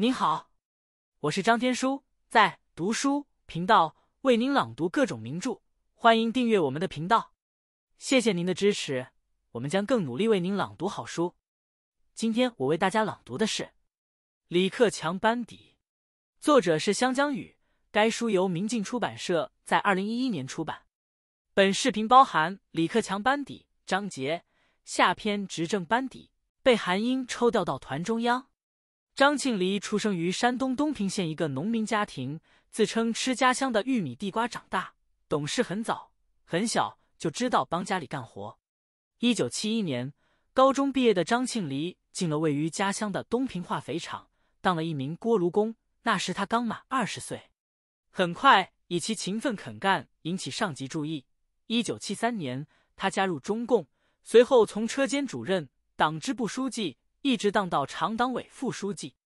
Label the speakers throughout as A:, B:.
A: 您好，我是张天书，在读书频道为您朗读各种名著，欢迎订阅我们的频道。谢谢您的支持，我们将更努力为您朗读好书。今天我为大家朗读的是《李克强班底》，作者是湘江雨，该书由明镜出版社在二零一一年出版。本视频包含李克强班底章节下篇，执政班底被韩英抽调到团中央。张庆黎出生于山东东平县一个农民家庭，自称吃家乡的玉米地瓜长大，懂事很早，很小就知道帮家里干活。1971年，高中毕业的张庆黎进了位于家乡的东平化肥厂，当了一名锅炉工。那时他刚满二十岁。很快，以其勤奋肯干引起上级注意。1973年，他加入中共，随后从车间主任、党支部书记。一直当到常党委副书记，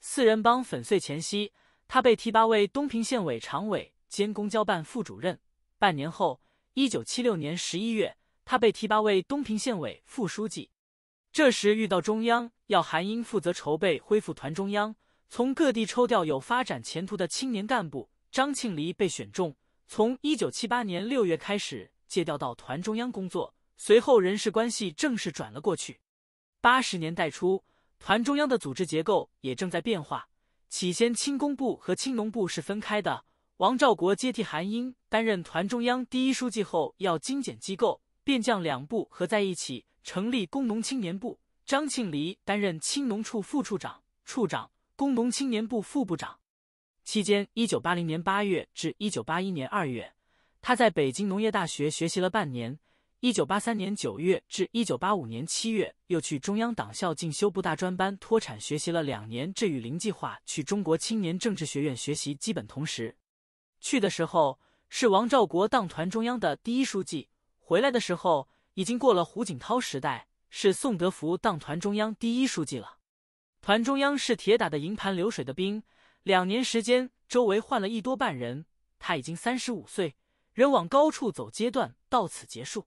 A: 四人帮粉碎前夕，他被提拔为东平县委常委兼公交办副主任。半年后，一九七六年十一月，他被提拔为东平县委副书记。这时遇到中央要韩英负责筹备恢复团中央，从各地抽调有发展前途的青年干部，张庆黎被选中，从一九七八年六月开始借调到团中央工作，随后人事关系正式转了过去。八十年代初，团中央的组织结构也正在变化。起先，轻工部和青农部是分开的。王兆国接替韩英担任团中央第一书记后，要精简机构，便将两部合在一起，成立工农青年部。张庆黎担任青农处副处长、处长，工农青年部副部长。期间，一九八零年八月至一九八一年二月，他在北京农业大学学习了半年。一九八三年九月至一九八五年七月，又去中央党校进修部大专班脱产学习了两年。这与林计划去中国青年政治学院学习，基本同时去的时候是王兆国当团中央的第一书记，回来的时候已经过了胡锦涛时代，是宋德福当团中央第一书记了。团中央是铁打的营盘，流水的兵，两年时间周围换了一多半人。他已经三十五岁，人往高处走，阶段到此结束。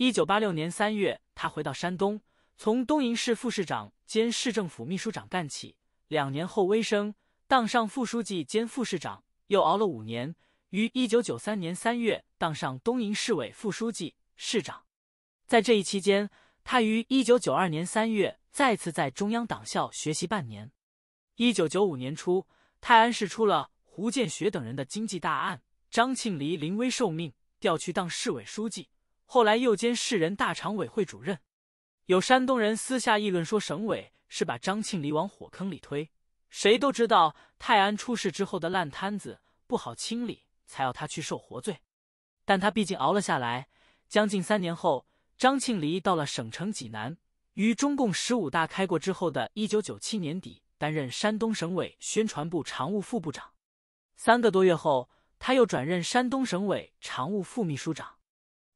A: 一九八六年三月，他回到山东，从东营市副市长兼市政府秘书长干起。两年后，微升当上副书记兼副市长，又熬了五年，于一九九三年三月当上东营市委副书记、市长。在这一期间，他于一九九二年三月再次在中央党校学习半年。一九九五年初，泰安市出了胡建学等人的经济大案，张庆黎临危受命，调去当市委书记。后来又兼市人大常委会主任，有山东人私下议论说，省委是把张庆黎往火坑里推。谁都知道泰安出事之后的烂摊子不好清理，才要他去受活罪。但他毕竟熬了下来。将近三年后，张庆黎到了省城济南，于中共十五大开过之后的一九九七年底，担任山东省委宣传部常务副部长。三个多月后，他又转任山东省委常务副秘书长。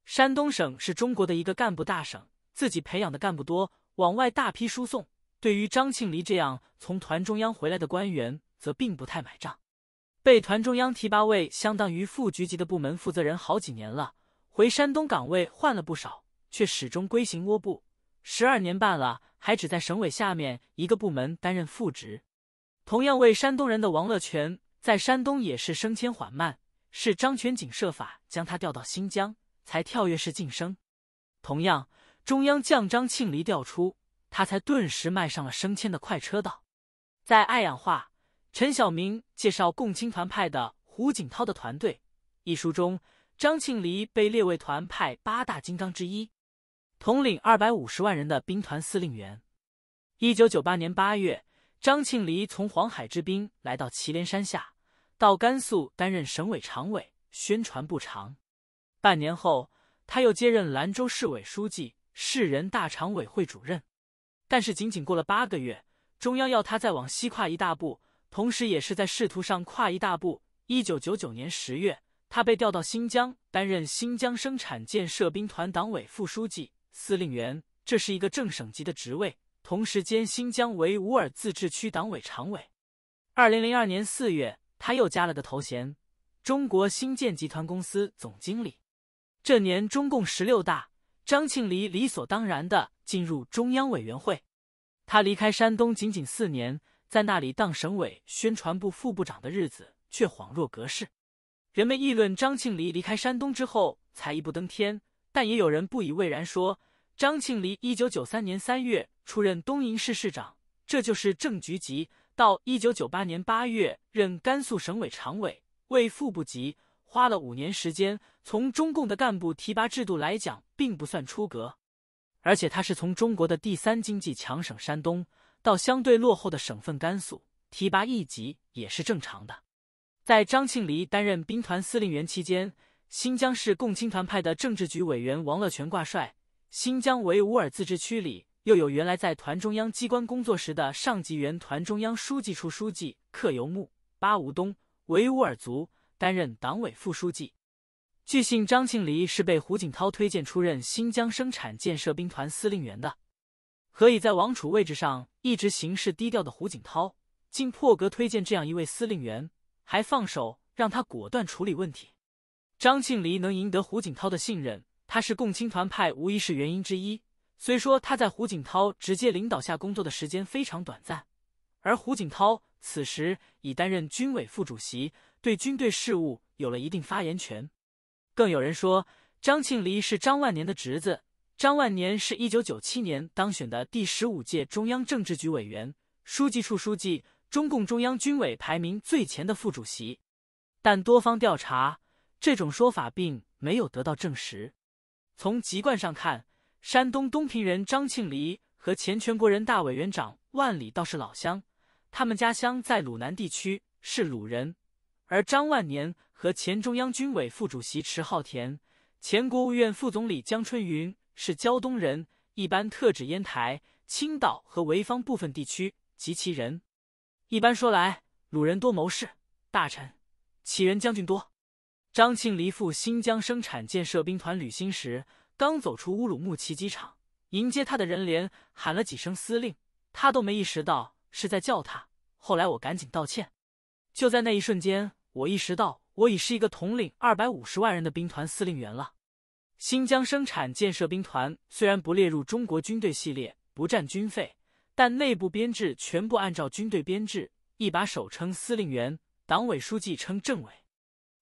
A: 山东省是中国的一个干部大省，自己培养的干部多，往外大批输送。对于张庆黎这样从团中央回来的官员，则并不太买账。被团中央提拔为相当于副局级的部门负责人好几年了，回山东岗位换了不少，却始终龟行窝部。十二年半了，还只在省委下面一个部门担任副职。同样为山东人的王乐泉，在山东也是升迁缓慢，是张全景设法将他调到新疆。才跳跃式晋升，同样，中央将张庆黎调出，他才顿时迈上了升迁的快车道。在《爱氧化》陈晓明介绍《共青团派的胡锦涛的团队》一书中，张庆黎被列为团派八大金刚之一，统领二百五十万人的兵团司令员。一九九八年八月，张庆黎从黄海之滨来到祁连山下，到甘肃担任省委常委、宣传部长。半年后，他又接任兰州市委书记、市人大常委会主任。但是，仅仅过了八个月，中央要他再往西跨一大步，同时也是在仕途上跨一大步。一九九九年十月，他被调到新疆，担任新疆生产建设兵团党委副书记、司令员，这是一个正省级的职位，同时兼新疆维吾尔自治区党委常委。二零零二年四月，他又加了个头衔：中国新建集团公司总经理。这年中共十六大，张庆黎理所当然的进入中央委员会。他离开山东仅仅四年，在那里当省委宣传部副部长的日子却恍若隔世。人们议论张庆黎离开山东之后才一步登天，但也有人不以为然，说张庆黎一九九三年三月出任东营市市长，这就是正局级；到一九九八年八月任甘肃省委常委，为副部级。花了五年时间，从中共的干部提拔制度来讲，并不算出格。而且他是从中国的第三经济强省山东，到相对落后的省份甘肃提拔一级，也是正常的。在张庆黎担任兵团司令员期间，新疆市共青团派的政治局委员王乐泉挂帅，新疆维吾尔自治区里又有原来在团中央机关工作时的上级原团中央书记处书记克尤木巴吾东维吾尔族。担任党委副书记。据信，张庆黎是被胡锦涛推荐出任新疆生产建设兵团司令员的。何以在王储位置上一直行事低调的胡锦涛，竟破格推荐这样一位司令员，还放手让他果断处理问题？张庆黎能赢得胡锦涛的信任，他是共青团派无疑是原因之一。虽说他在胡锦涛直接领导下工作的时间非常短暂，而胡锦涛此时已担任军委副主席。对军队事务有了一定发言权，更有人说张庆黎是张万年的侄子。张万年是一九九七年当选的第十五届中央政治局委员、书记处书记，中共中央军委排名最前的副主席。但多方调查，这种说法并没有得到证实。从籍贯上看，山东东平人张庆黎和前全国人大委员长万里倒是老乡，他们家乡在鲁南地区，是鲁人。而张万年和前中央军委副主席迟浩田、前国务院副总理江春云是胶东人，一般特指烟台、青岛和潍坊部分地区及其人。一般说来，鲁人多谋士、大臣，齐人将军多。张庆黎赴新疆生产建设兵团履新时，刚走出乌鲁木齐机场，迎接他的人连喊了几声“司令”，他都没意识到是在叫他。后来我赶紧道歉。就在那一瞬间，我意识到我已是一个统领二百五十万人的兵团司令员了。新疆生产建设兵团虽然不列入中国军队系列，不占军费，但内部编制全部按照军队编制，一把手称司令员，党委书记称政委。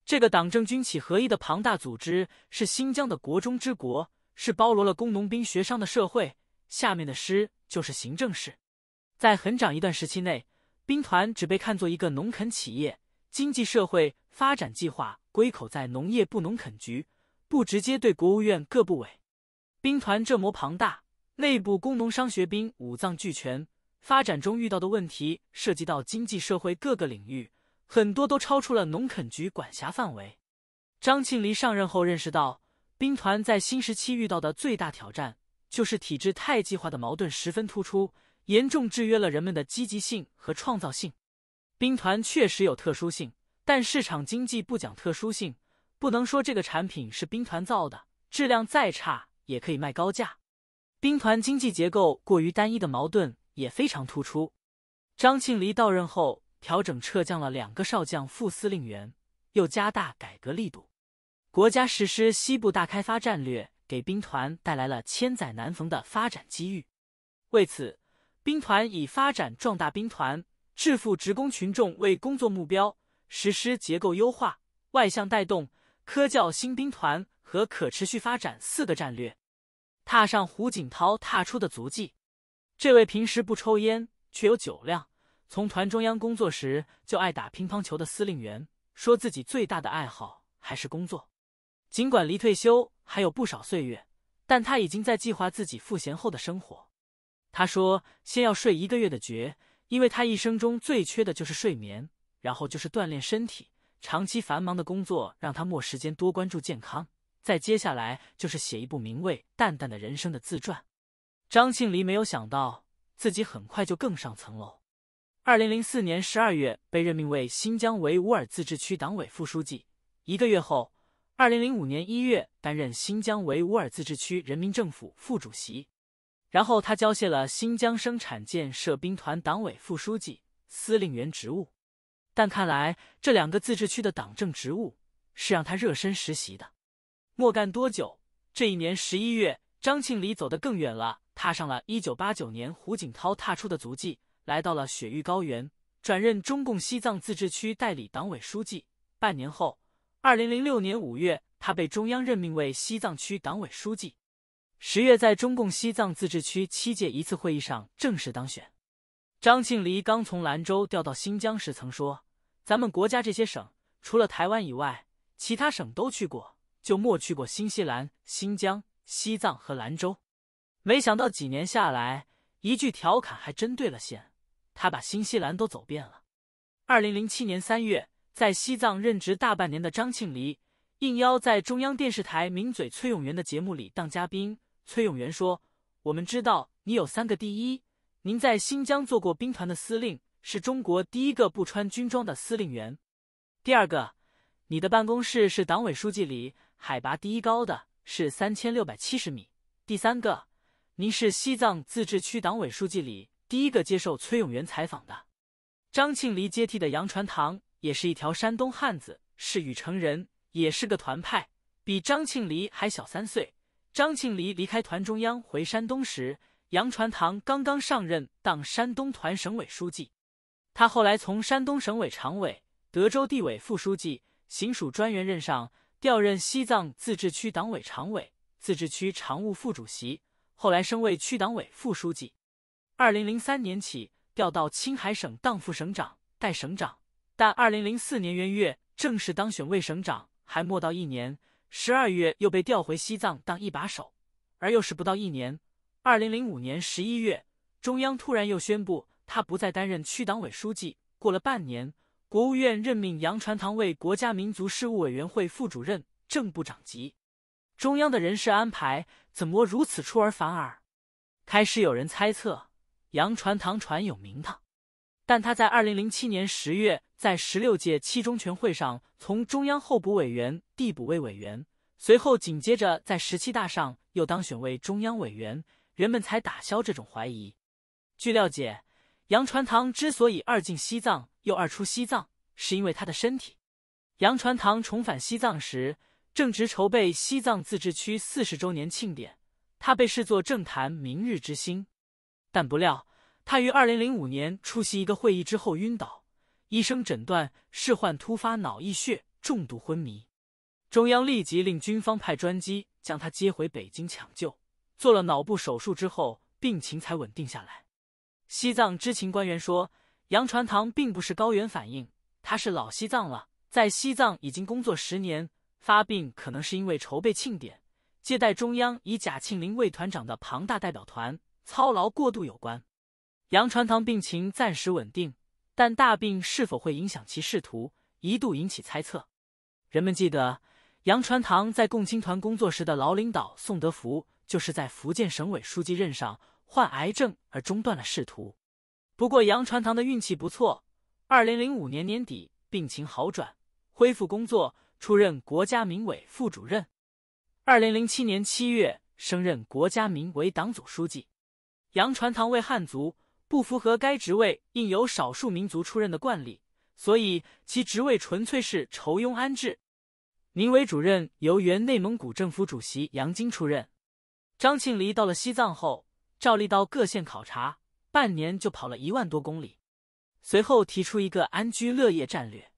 A: 这个党政军企合一的庞大组织是新疆的国中之国，是包罗了工农兵学商的社会。下面的师就是行政师，在很长一段时期内。兵团只被看作一个农垦企业，经济社会发展计划归口在农业部农垦局，不直接对国务院各部委。兵团这么庞大，内部工农商学兵五脏俱全，发展中遇到的问题涉及到经济社会各个领域，很多都超出了农垦局管辖范围。张庆黎上任后认识到，兵团在新时期遇到的最大挑战就是体制太计划的矛盾十分突出。严重制约了人们的积极性和创造性。兵团确实有特殊性，但市场经济不讲特殊性，不能说这个产品是兵团造的，质量再差也可以卖高价。兵团经济结构过于单一的矛盾也非常突出。张庆黎到任后，调整撤降了两个少将副司令员，又加大改革力度。国家实施西部大开发战略，给兵团带来了千载难逢的发展机遇。为此。兵团以发展壮大兵团、致富职工群众为工作目标，实施结构优化、外向带动、科教新兵团和可持续发展四个战略，踏上胡锦涛踏出的足迹。这位平时不抽烟却有酒量、从团中央工作时就爱打乒乓球的司令员，说自己最大的爱好还是工作。尽管离退休还有不少岁月，但他已经在计划自己赋闲后的生活。他说：“先要睡一个月的觉，因为他一生中最缺的就是睡眠。然后就是锻炼身体。长期繁忙的工作让他没时间多关注健康。再接下来就是写一部名为《淡淡的人生》的自传。”张庆黎没有想到自己很快就更上层楼。二零零四年十二月被任命为新疆维吾尔自治区党委副书记，一个月后，二零零五年一月担任新疆维吾尔自治区人民政府副主席。然后他交卸了新疆生产建设兵团党委副书记、司令员职务，但看来这两个自治区的党政职务是让他热身实习的。没干多久，这一年十一月，张庆黎走得更远了，踏上了一九八九年胡锦涛踏出的足迹，来到了雪域高原，转任中共西藏自治区代理党委书记。半年后，二零零六年五月，他被中央任命为西藏区党委书记。十月，在中共西藏自治区七届一次会议上正式当选。张庆黎刚从兰州调到新疆时曾说：“咱们国家这些省，除了台湾以外，其他省都去过，就莫去过新西兰、新疆、西藏和兰州。”没想到几年下来，一句调侃还真对了线。他把新西兰都走遍了。二零零七年三月，在西藏任职大半年的张庆黎应邀在中央电视台名嘴崔永元的节目里当嘉宾。崔永元说：“我们知道你有三个第一。您在新疆做过兵团的司令，是中国第一个不穿军装的司令员。第二个，你的办公室是党委书记里海拔第一高的，是三千六百七十米。第三个，您是西藏自治区党委书记里第一个接受崔永元采访的。张庆黎接替的杨传堂也是一条山东汉子，是禹城人，也是个团派，比张庆黎还小三岁。”张庆黎离开团中央回山东时，杨传堂刚刚上任当山东团省委书记。他后来从山东省委常委、德州地委副书记、行署专员任上调任西藏自治区党委常委、自治区常务副主席，后来升为区党委副书记。二零零三年起调到青海省当副省长、代省长，但二零零四年元月正式当选为省长，还莫到一年。十二月又被调回西藏当一把手，而又是不到一年，二零零五年十一月，中央突然又宣布他不再担任区党委书记。过了半年，国务院任命杨传堂为国家民族事务委员会副主任，正部长级。中央的人事安排怎么如此出尔反尔？开始有人猜测杨传堂传有名堂。但他在二零零七年十月在十六届七中全会上从中央候补委员递补为委员，随后紧接着在十七大上又当选为中央委员，人们才打消这种怀疑。据了解，杨传堂之所以二进西藏又二出西藏，是因为他的身体。杨传堂重返西藏时正值筹备西藏自治区四十周年庆典，他被视作政坛明日之星，但不料。他于2005年出席一个会议之后晕倒，医生诊断是患突发脑溢血，重度昏迷。中央立即令军方派专机将他接回北京抢救，做了脑部手术之后，病情才稳定下来。西藏知情官员说，杨传堂并不是高原反应，他是老西藏了，在西藏已经工作十年，发病可能是因为筹备庆典、接待中央以贾庆林为团长的庞大代表团，操劳过度有关。杨传堂病情暂时稳定，但大病是否会影响其仕途一度引起猜测。人们记得，杨传堂在共青团工作时的老领导宋德福，就是在福建省委书记任上患癌症而中断了仕途。不过，杨传堂的运气不错，二零零五年年底病情好转，恢复工作，出任国家民委副主任。二零零七年七月，升任国家民委党组书记。杨传堂为汉族。不符合该职位应由少数民族出任的惯例，所以其职位纯粹是酬庸安置。民伟主任由原内蒙古政府主席杨经出任。张庆黎到了西藏后，照例到各县考察，半年就跑了一万多公里。随后提出一个安居乐业战略。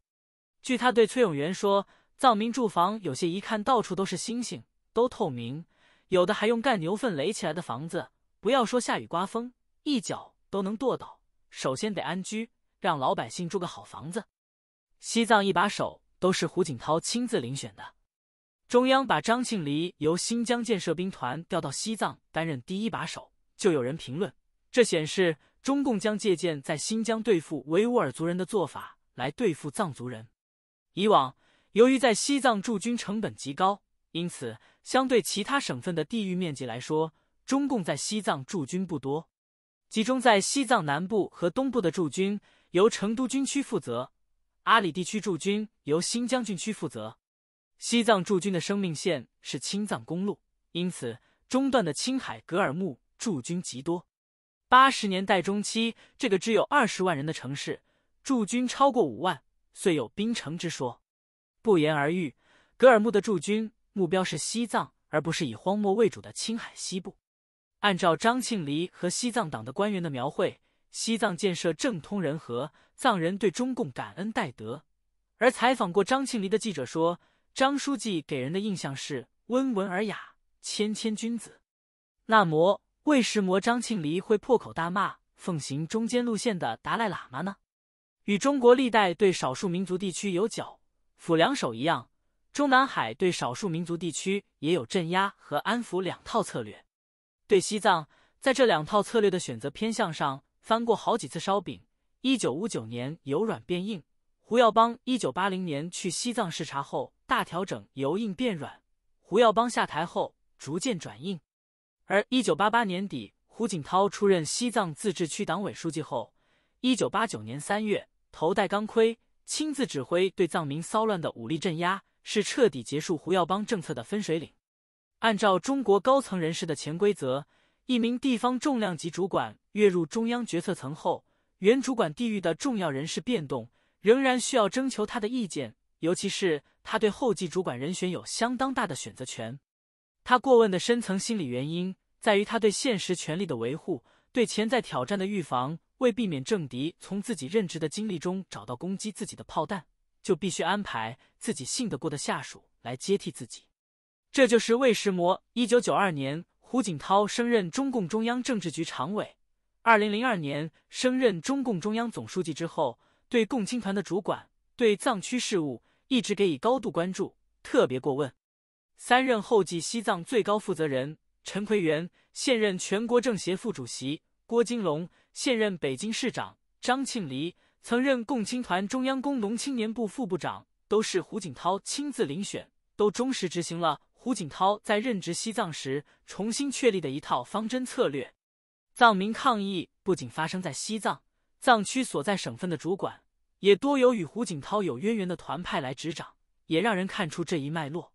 A: 据他对崔永元说，藏民住房有些一看到处都是星星，都透明，有的还用干牛粪垒起来的房子，不要说下雨刮风，一脚。都能剁到，首先得安居，让老百姓住个好房子。西藏一把手都是胡锦涛亲自遴选的。中央把张庆黎由新疆建设兵团调到西藏担任第一把手，就有人评论，这显示中共将借鉴在新疆对付维吾尔族人的做法来对付藏族人。以往，由于在西藏驻军成本极高，因此相对其他省份的地域面积来说，中共在西藏驻军不多。集中在西藏南部和东部的驻军由成都军区负责，阿里地区驻军由新疆军区负责。西藏驻军的生命线是青藏公路，因此中断的青海格尔木驻军极多。八十年代中期，这个只有二十万人的城市驻军超过五万，遂有冰城之说。不言而喻，格尔木的驻军目标是西藏，而不是以荒漠为主的青海西部。按照张庆黎和西藏党的官员的描绘，西藏建设政通人和，藏人对中共感恩戴德。而采访过张庆黎的记者说，张书记给人的印象是温文尔雅、谦谦君子。那么，为什么张庆黎会破口大骂奉行中间路线的达赖喇嘛呢？与中国历代对少数民族地区有剿抚两手一样，中南海对少数民族地区也有镇压和安抚两套策略。对西藏，在这两套策略的选择偏向上翻过好几次烧饼。一九五九年由软变硬，胡耀邦一九八零年去西藏视察后大调整由硬变软，胡耀邦下台后逐渐转硬。而一九八八年底胡锦涛出任西藏自治区党委书记后，一九八九年三月头戴钢盔亲自指挥对藏民骚乱的武力镇压，是彻底结束胡耀邦政策的分水岭。按照中国高层人士的潜规则，一名地方重量级主管跃入中央决策层后，原主管地域的重要人事变动仍然需要征求他的意见，尤其是他对后继主管人选有相当大的选择权。他过问的深层心理原因在于他对现实权力的维护，对潜在挑战的预防。为避免政敌从自己任职的经历中找到攻击自己的炮弹，就必须安排自己信得过的下属来接替自己。这就是魏时模。一九九二年，胡锦涛升任中共中央政治局常委；二零零二年升任中共中央总书记之后，对共青团的主管、对藏区事务一直给予高度关注，特别过问。三任后继西藏最高负责人：陈奎元，现任全国政协副主席；郭金龙，现任北京市长；张庆黎，曾任共青团中央工农青年部副部长，都是胡锦涛亲自遴选，都忠实执行了。胡锦涛在任职西藏时重新确立的一套方针策略，藏民抗议不仅发生在西藏，藏区所在省份的主管也多由与胡锦涛有渊源的团派来执掌，也让人看出这一脉络。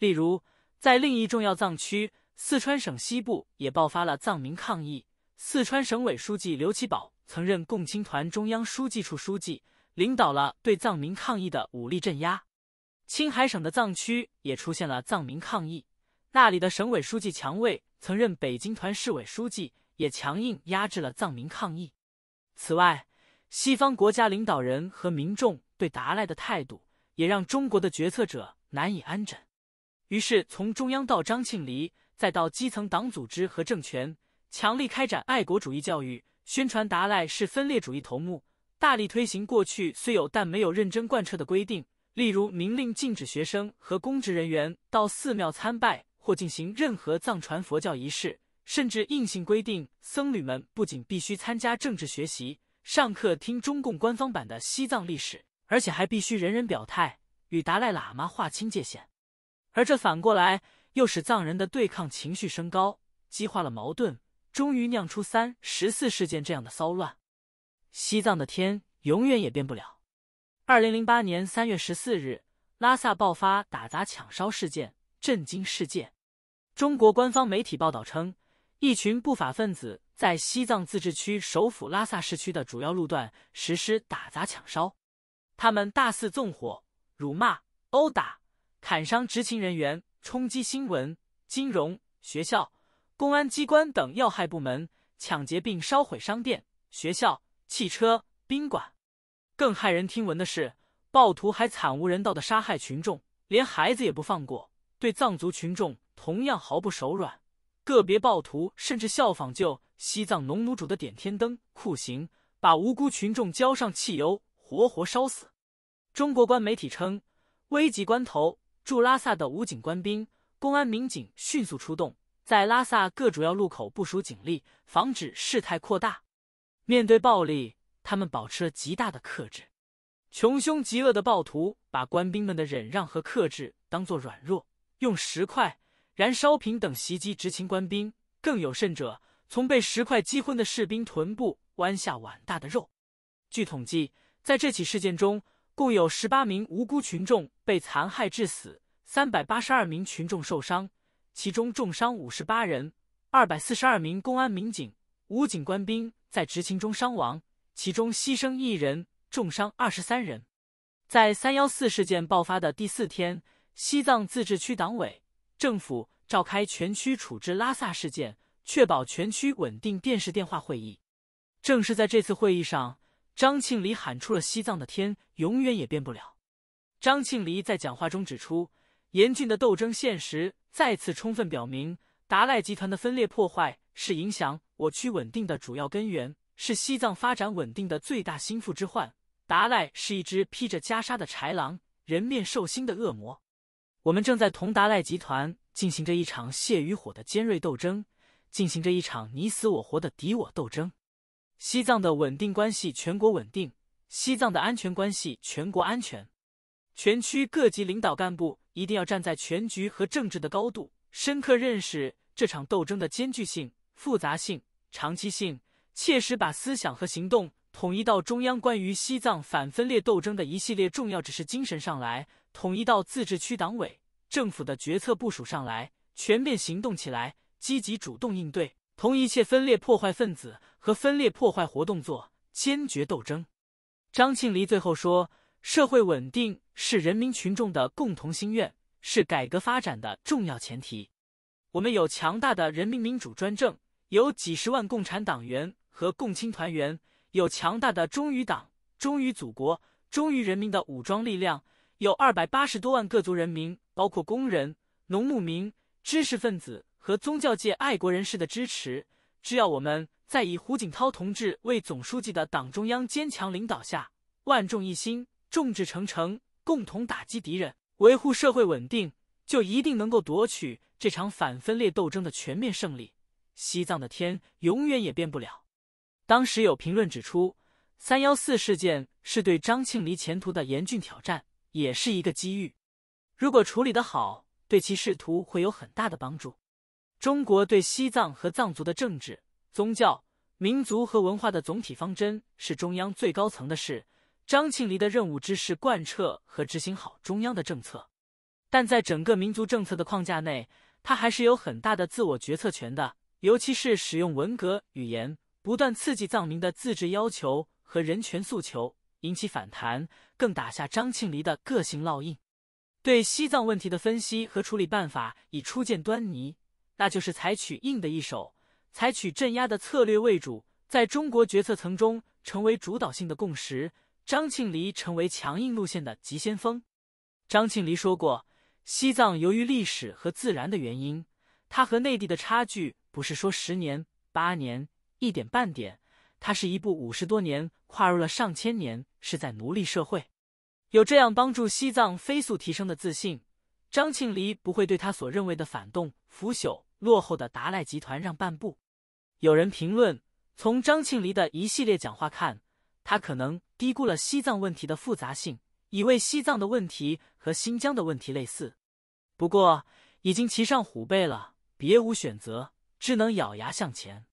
A: 例如，在另一重要藏区四川省西部，也爆发了藏民抗议。四川省委书记刘奇葆曾任共青团中央书记处书记，领导了对藏民抗议的武力镇压。青海省的藏区也出现了藏民抗议，那里的省委书记强卫曾任北京团市委书记，也强硬压制了藏民抗议。此外，西方国家领导人和民众对达赖的态度也让中国的决策者难以安枕。于是，从中央到张庆黎，再到基层党组织和政权，强力开展爱国主义教育，宣传达赖是分裂主义头目，大力推行过去虽有但没有认真贯彻的规定。例如明令禁止学生和公职人员到寺庙参拜或进行任何藏传佛教仪式，甚至硬性规定僧侣们不仅必须参加政治学习、上课听中共官方版的西藏历史，而且还必须人人表态与达赖喇嘛划清界限。而这反过来又使藏人的对抗情绪升高，激化了矛盾，终于酿出三十四事件这样的骚乱。西藏的天永远也变不了。二零零八年三月十四日，拉萨爆发打砸抢烧事件，震惊世界。中国官方媒体报道称，一群不法分子在西藏自治区首府拉萨市区的主要路段实施打砸抢烧，他们大肆纵火、辱骂、殴打、砍伤执勤人员，冲击新闻、金融、学校、公安机关等要害部门，抢劫并烧毁商店、学校、汽车、宾馆。更骇人听闻的是，暴徒还惨无人道的杀害群众，连孩子也不放过，对藏族群众同样毫不手软。个别暴徒甚至效仿旧西藏农奴主的点天灯酷刑，把无辜群众浇上汽油，活活烧死。中国官媒体称，危急关头，驻拉萨的武警官兵、公安民警迅速出动，在拉萨各主要路口部署警力，防止事态扩大。面对暴力。他们保持了极大的克制，穷凶极恶的暴徒把官兵们的忍让和克制当做软弱，用石块、燃烧瓶等袭击执勤官兵。更有甚者，从被石块击昏的士兵臀部剜下碗大的肉。据统计，在这起事件中，共有十八名无辜群众被残害致死，三百八十二名群众受伤，其中重伤五十八人，二百四十二名公安民警、武警官兵在执勤中伤亡。其中牺牲一人，重伤二十三人。在三幺四事件爆发的第四天，西藏自治区党委政府召开全区处置拉萨事件、确保全区稳定电视电话会议。正是在这次会议上，张庆黎喊出了“西藏的天永远也变不了”。张庆黎在讲话中指出，严峻的斗争现实再次充分表明，达赖集团的分裂破坏是影响我区稳定的主要根源。是西藏发展稳定的最大心腹之患。达赖是一只披着袈裟的豺狼，人面兽心的恶魔。我们正在同达赖集团进行着一场血与火的尖锐斗争，进行着一场你死我活的敌我斗争。西藏的稳定关系全国稳定，西藏的安全关系全国安全。全区各级领导干部一定要站在全局和政治的高度，深刻认识这场斗争的艰巨性、复杂性、长期性。切实把思想和行动统一到中央关于西藏反分裂斗争的一系列重要指示精神上来，统一到自治区党委政府的决策部署上来，全面行动起来，积极主动应对，同一切分裂破坏分子和分裂破坏活动作坚决斗争。张庆黎最后说：“社会稳定是人民群众的共同心愿，是改革发展的重要前提。我们有强大的人民民主专政，有几十万共产党员。”和共青团员，有强大的忠于党、忠于祖国、忠于人民的武装力量，有二百八十多万各族人民，包括工人、农牧民、知识分子和宗教界爱国人士的支持。只要我们在以胡锦涛同志为总书记的党中央坚强领导下，万众一心、众志成城，共同打击敌人、维护社会稳定，就一定能够夺取这场反分裂斗争的全面胜利。西藏的天永远也变不了。当时有评论指出，三幺四事件是对张庆黎前途的严峻挑战，也是一个机遇。如果处理的好，对其仕途会有很大的帮助。中国对西藏和藏族的政治、宗教、民族和文化的总体方针是中央最高层的事，张庆黎的任务只是贯彻和执行好中央的政策。但在整个民族政策的框架内，他还是有很大的自我决策权的，尤其是使用文革语言。不断刺激藏民的自治要求和人权诉求，引起反弹，更打下张庆黎的个性烙印。对西藏问题的分析和处理办法已初见端倪，那就是采取硬的一手，采取镇压的策略为主，在中国决策层中成为主导性的共识。张庆黎成为强硬路线的急先锋。张庆黎说过，西藏由于历史和自然的原因，它和内地的差距不是说十年八年。一点半点，它是一部五十多年跨入了上千年，是在奴隶社会，有这样帮助西藏飞速提升的自信，张庆黎不会对他所认为的反动、腐朽、落后的达赖集团让半步。有人评论，从张庆黎的一系列讲话看，他可能低估了西藏问题的复杂性，以为西藏的问题和新疆的问题类似。不过，已经骑上虎背了，别无选择，只能咬牙向前。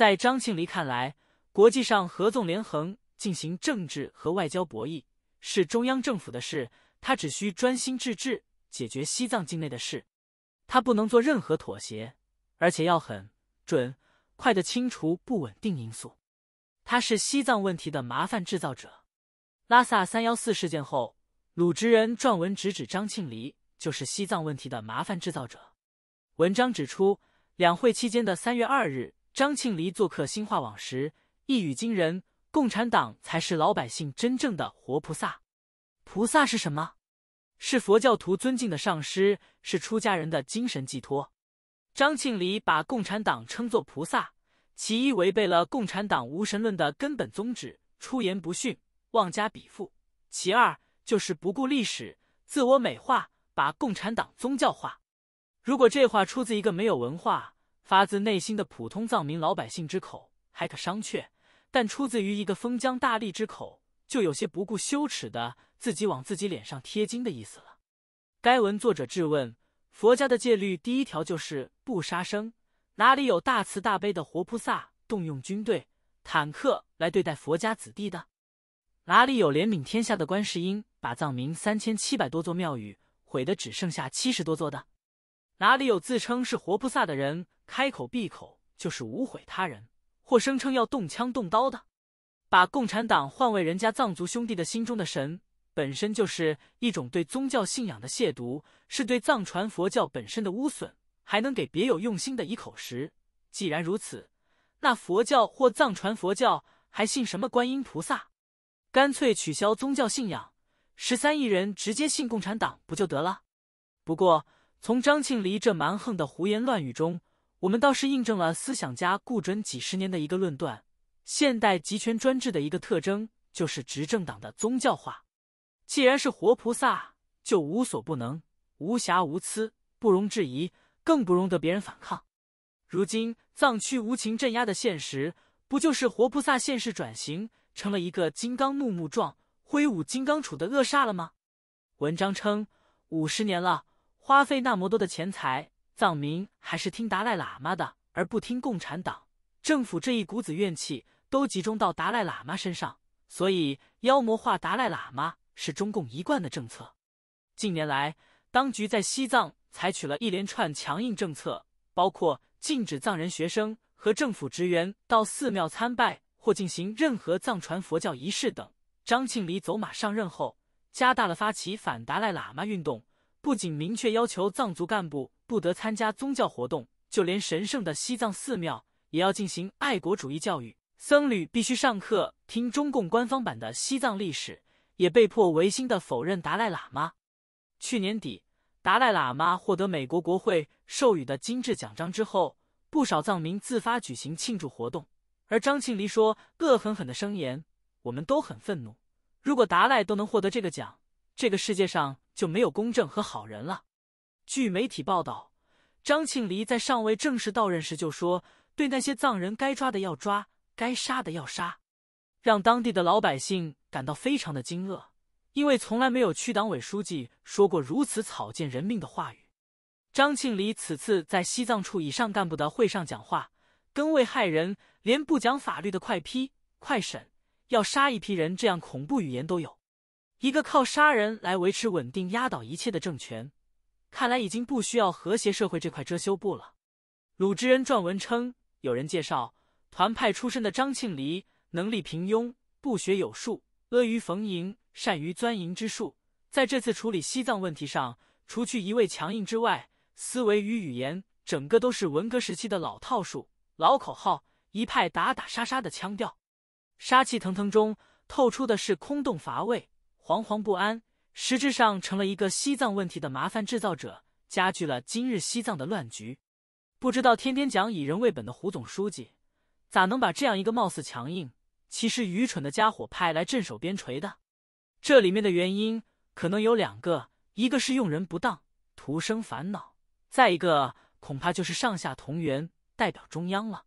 A: 在张庆黎看来，国际上合纵连横进行政治和外交博弈是中央政府的事，他只需专心致志解决西藏境内的事，他不能做任何妥协，而且要很准、快的清除不稳定因素。他是西藏问题的麻烦制造者。拉萨三幺四事件后，鲁职人撰文直指张庆黎就是西藏问题的麻烦制造者。文章指出，两会期间的三月二日。张庆黎做客新化网时，一语惊人：“共产党才是老百姓真正的活菩萨。”菩萨是什么？是佛教徒尊敬的上师，是出家人的精神寄托。张庆黎把共产党称作菩萨，其一违背了共产党无神论的根本宗旨，出言不逊，妄加比附；其二就是不顾历史，自我美化，把共产党宗教化。如果这话出自一个没有文化，发自内心的普通藏民老百姓之口还可商榷，但出自于一个封疆大吏之口，就有些不顾羞耻的自己往自己脸上贴金的意思了。该文作者质问：佛家的戒律第一条就是不杀生，哪里有大慈大悲的活菩萨动用军队、坦克来对待佛家子弟的？哪里有怜悯天下的观世音把藏民三千七百多座庙宇毁得只剩下七十多座的？哪里有自称是活菩萨的人，开口闭口就是无悔他人，或声称要动枪动刀的，把共产党换为人家藏族兄弟的心中的神，本身就是一种对宗教信仰的亵渎，是对藏传佛教本身的污损，还能给别有用心的一口食。既然如此，那佛教或藏传佛教还信什么观音菩萨？干脆取消宗教信仰，十三亿人直接信共产党不就得了？不过。从张庆黎这蛮横的胡言乱语中，我们倒是印证了思想家顾准几十年的一个论断：现代集权专制的一个特征就是执政党的宗教化。既然是活菩萨，就无所不能、无瑕无疵、不容置疑，更不容得别人反抗。如今藏区无情镇压的现实，不就是活菩萨现世转型成了一个金刚怒目状、挥舞金刚杵的恶煞了吗？文章称，五十年了。花费那么多的钱财，藏民还是听达赖喇嘛的，而不听共产党政府。这一股子怨气都集中到达赖喇嘛身上，所以妖魔化达赖喇嘛是中共一贯的政策。近年来，当局在西藏采取了一连串强硬政策，包括禁止藏人学生和政府职员到寺庙参拜或进行任何藏传佛教仪式等。张庆黎走马上任后，加大了发起反达赖喇嘛运动。不仅明确要求藏族干部不得参加宗教活动，就连神圣的西藏寺庙也要进行爱国主义教育，僧侣必须上课听中共官方版的西藏历史，也被迫违心的否认达赖喇嘛。去年底，达赖喇嘛获得美国国会授予的金质奖章之后，不少藏民自发举行庆祝活动，而张庆黎说恶狠狠的声言，我们都很愤怒，如果达赖都能获得这个奖，这个世界上……”就没有公正和好人了。据媒体报道，张庆黎在尚未正式到任时就说：“对那些藏人该抓的要抓，该杀的要杀”，让当地的老百姓感到非常的惊愕，因为从来没有区党委书记说过如此草菅人命的话语。张庆黎此次在西藏处以上干部的会上讲话更为骇人，连不讲法律的“快批、快审，要杀一批人”这样恐怖语言都有。一个靠杀人来维持稳定、压倒一切的政权，看来已经不需要和谐社会这块遮羞布了。鲁智人撰文称，有人介绍，团派出身的张庆黎能力平庸，不学有术，阿谀逢迎，善于钻营之术。在这次处理西藏问题上，除去一味强硬之外，思维与语言整个都是文革时期的老套数、老口号，一派打打杀杀的腔调，杀气腾腾中透出的是空洞乏味。惶惶不安，实质上成了一个西藏问题的麻烦制造者，加剧了今日西藏的乱局。不知道天天讲以人为本的胡总书记，咋能把这样一个貌似强硬、其实愚蠢的家伙派来镇守边陲的？这里面的原因可能有两个：一个是用人不当，徒生烦恼；再一个，恐怕就是上下同源，代表中央了。